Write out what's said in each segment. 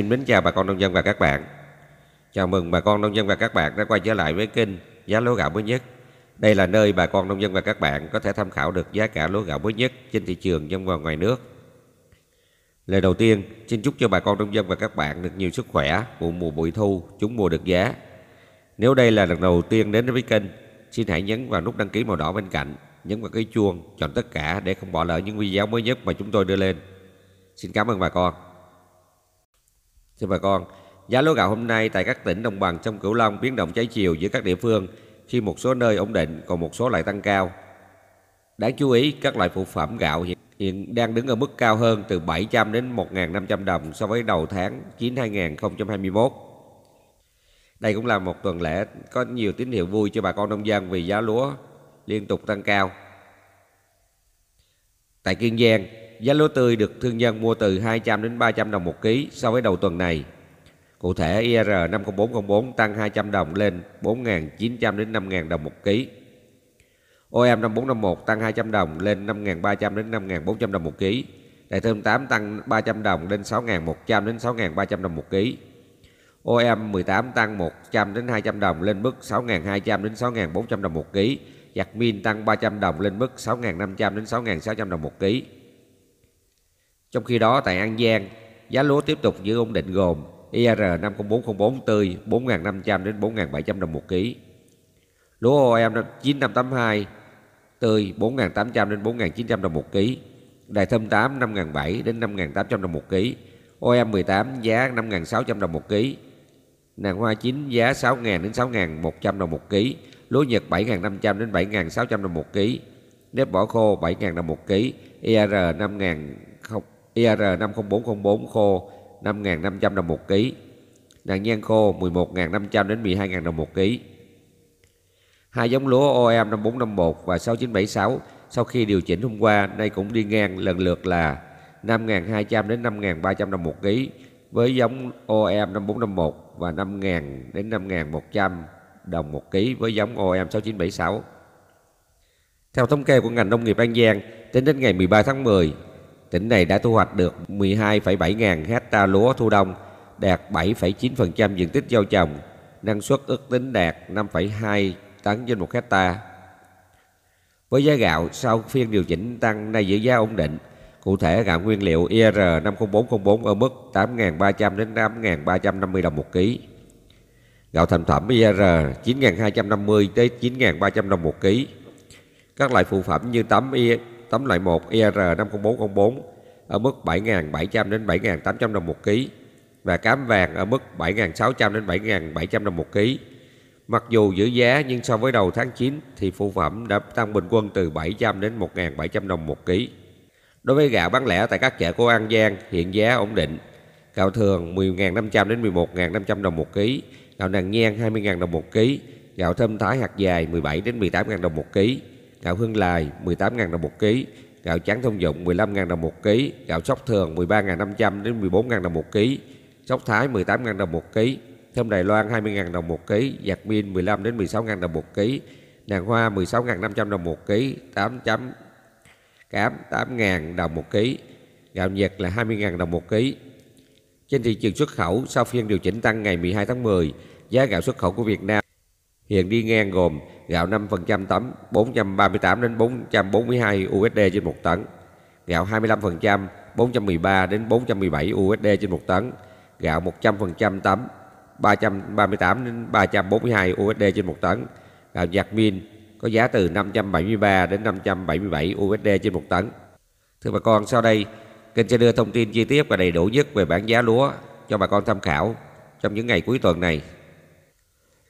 xin mến chào bà con nông dân và các bạn. Chào mừng bà con nông dân và các bạn đã quay trở lại với kênh Giá lúa gạo mới nhất. Đây là nơi bà con nông dân và các bạn có thể tham khảo được giá cả lúa gạo mới nhất trên thị trường trong và ngoài nước. Lời đầu tiên, xin chúc cho bà con nông dân và các bạn được nhiều sức khỏe, vụ mùa bội thu, chúng mùa được giá. Nếu đây là lần đầu tiên đến với kênh, xin hãy nhấn vào nút đăng ký màu đỏ bên cạnh, nhấn vào cái chuông, chọn tất cả để không bỏ lỡ những video mới nhất mà chúng tôi đưa lên. Xin cảm ơn bà con. Thưa bà con, giá lúa gạo hôm nay tại các tỉnh đồng bằng sông Cửu Long biến động trái chiều giữa các địa phương khi một số nơi ổn định còn một số lại tăng cao. Đáng chú ý, các loại phụ phẩm gạo hiện, hiện đang đứng ở mức cao hơn từ 700 đến 1.500 đồng so với đầu tháng 9 2021. Đây cũng là một tuần lễ có nhiều tín hiệu vui cho bà con nông dân vì giá lúa liên tục tăng cao. Tại Kiên Giang, Giá lúa tươi được thương nhân mua từ 200 đến 300 đồng một ký so với đầu tuần này. Cụ thể IR 50404 tăng 200 đồng lên 4.900 đến 5.000 đồng một ký. OM 5451 tăng 200 đồng lên 5.300 đến 5.400 đồng một ký. Đại thơm 8 tăng 300 đồng lên 6.100 đến 6.300 đồng một ký. OM 18 tăng 100 đến 200 đồng lên mức 6.200 đến 6.400 đồng một ký. Giặc min tăng 300 đồng lên mức 6.500 đến 6.600 đồng một ký. Trong khi đó tại An Giang, giá lúa tiếp tục giữ ổn định gồm IR 50404 tươi 4.500 đến 4.700 đồng một ký. Lúa OM e 9582 tươi 4.800 đến 4.900 đồng một ký. Đài thơm 8 5.700 đến 5.800 đồng một ký. OM e 18 giá 5.600 đồng một ký. Nàng hoa chín giá 6.000 đến 6.100 đồng một ký. Lúa Nhật 7.500 đến 7.600 đồng một ký. Nếp bỏ khô 7.000 đồng một ký. IR 5.000 IR 50404 khô 5.500 đồng một ký. Nạn nhan khô 11.500 đến 12.000 đồng một ký. Hai giống lúa OM e 5451 và 6976 sau khi điều chỉnh hôm qua nay cũng đi ngang lần lượt là 5.200 đến 5.300 đồng một ký với giống OM e 5451 và 5.000 đến 5.100 đồng một ký với giống OM e 6976. Theo thống kê của ngành nông nghiệp An Giang, tính đến ngày 13 tháng 10, tỉnh này đã thu hoạch được 12,7 ngàn hecta lúa thu đông, đạt 7,9% diện tích gieo trồng, năng suất ước tính đạt 5,2 tấn trên 1 hecta. Với giá gạo sau phiên điều chỉnh tăng nay giữ giá ổn định, cụ thể gạo nguyên liệu IR e 50404 ở mức 8.300 đến 8.350 đồng một ký. Gạo thành phẩm IR 9.250 đến 9.300 đồng một ký. Các loại phụ phẩm như tấm e tấm loại 1 IR 50404 ở mức 7.700 đến 7.800 đồng một ký và cám vàng ở mức 7.600 đến 7.700 đồng một ký. Mặc dù giữ giá nhưng so với đầu tháng 9 thì phụ phẩm đã tăng bình quân từ 700 đến 1.700 đồng một ký. Đối với gạo bán lẻ tại các chợ của An Giang hiện giá ổn định. Gạo thường 10.500 đến 11.500 đồng một ký, gạo nàng nhang 20.000 đồng một ký, gạo thơm thái hạt dài 17 đến 18.000 đồng một ký gạo hương lài 18.000 đồng một ký, gạo trắng thông dụng 15.000 đồng một ký, gạo sóc thường 13.500 đến 14.000 đồng một ký, sóc thái 18.000 đồng một ký, thơm Đài Loan 20.000 đồng một ký, giặc pin 15 đến 16.000 đồng một ký, nàng hoa 16.500 đồng một ký, 8 chấm cám 8.000 đồng một ký, gạo Nhật là 20.000 đồng một ký. Trên thị trường xuất khẩu, sau phiên điều chỉnh tăng ngày 12 tháng 10, giá gạo xuất khẩu của Việt Nam hiện đi ngang gồm gạo 5% tấm 438 đến 442 USD trên 1 tấn, gạo 25% 413 đến 417 USD trên 1 tấn, gạo 100% tấm 338 đến 342 USD trên 1 tấn, gạo giặt min có giá từ 573 đến 577 USD trên 1 tấn. Thưa bà con, sau đây kênh sẽ đưa thông tin chi tiết và đầy đủ nhất về bảng giá lúa cho bà con tham khảo trong những ngày cuối tuần này.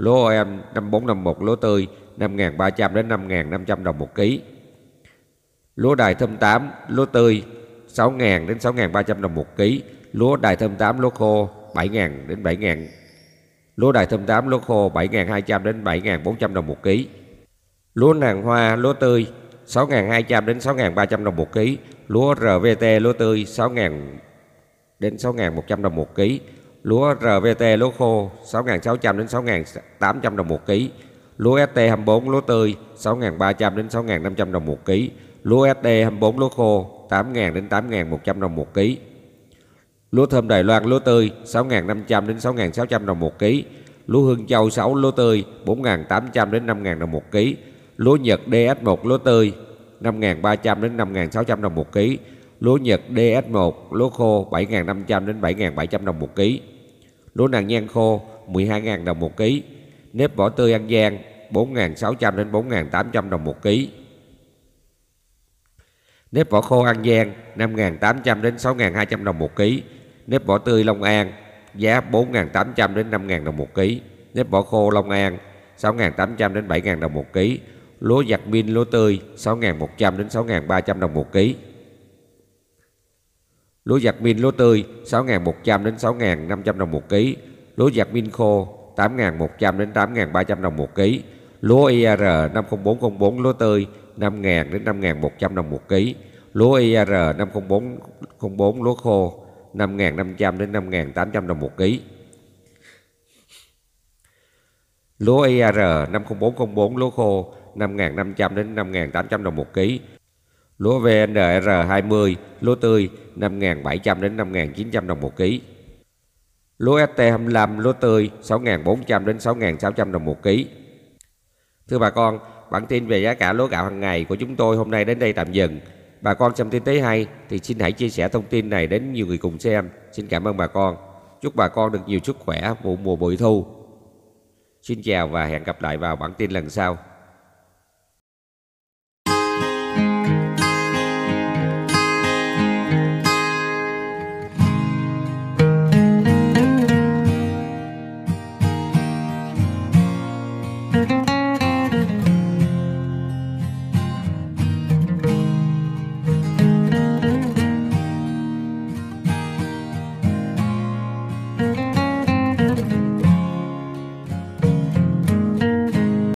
lúa OM 5451 lúa tươi 5.300 đến 5.500 đồng một ký. Lúa đài thơm 8 lúa tươi 6.000 đến 6.300 đồng một ký. Lúa đài thơm 8 lúa khô 7.000 đến 7.000 Lúa đài thơm 8 lúa khô 7.200 đến 7.400 đồng một ký. Lúa nàng hoa lúa tươi 6.200 đến 6.300 đồng một ký. Lúa RVT lúa tươi 6.000 đến 6.100 đồng một ký lúa RVT lúa khô 6.600 đến 6.800 đồng một ký, lúa ST24 lúa tươi 6.300 đến 6.500 đồng một ký, lúa SD24 lúa khô 8.000 đến 8.100 đồng một ký, lúa thơm Đài Loan lúa tươi 6.500 đến 6.600 đồng một ký, lúa hương châu 6 lúa tươi 4.800 đến 5.000 đồng một ký, lúa Nhật DS1 lúa tươi 5.300 đến 5.600 đồng một ký, lúa Nhật DS1 lúa khô 7.500 đến 7.700 đồng một ký, lúa nàng nhan khô 12.000 đồng một ký, nếp vỏ tươi An Giang 4.600 đến 4.800 đồng một ký. Nếp vỏ khô An Giang 5.800 đến 6.200 đồng một ký, nếp vỏ tươi Long An giá 4.800 đến 5.000 đồng một ký, nếp vỏ khô Long An 6.800 đến 7.000 đồng một ký, lúa giặt min lúa tươi 6.100 đến 6.300 đồng một ký. Lúa giặc min lúa tươi 6.100 đến 6.500 đồng một ký, lúa giặc min khô 8.100 đến 8.300 đồng một ký, lúa IR e 50404 lúa tươi 5.000 đến 5.100 đồng một ký, lúa IR e 50404 lúa khô 5.500 đến 5.800 đồng một ký. Lúa IR e 50404 lúa khô 5.500 đến 5.800 đồng một ký, Lúa VNR20, lúa tươi 5.700 đến 5.900 đồng một ký. Lúa ST25, lúa tươi 6.400 đến 6.600 đồng một ký. Thưa bà con, bản tin về giá cả lúa gạo hàng ngày của chúng tôi hôm nay đến đây tạm dừng. Bà con xem tin thấy hay thì xin hãy chia sẻ thông tin này đến nhiều người cùng xem. Xin cảm ơn bà con. Chúc bà con được nhiều sức khỏe vụ mùa bội thu. Xin chào và hẹn gặp lại vào bản tin lần sau.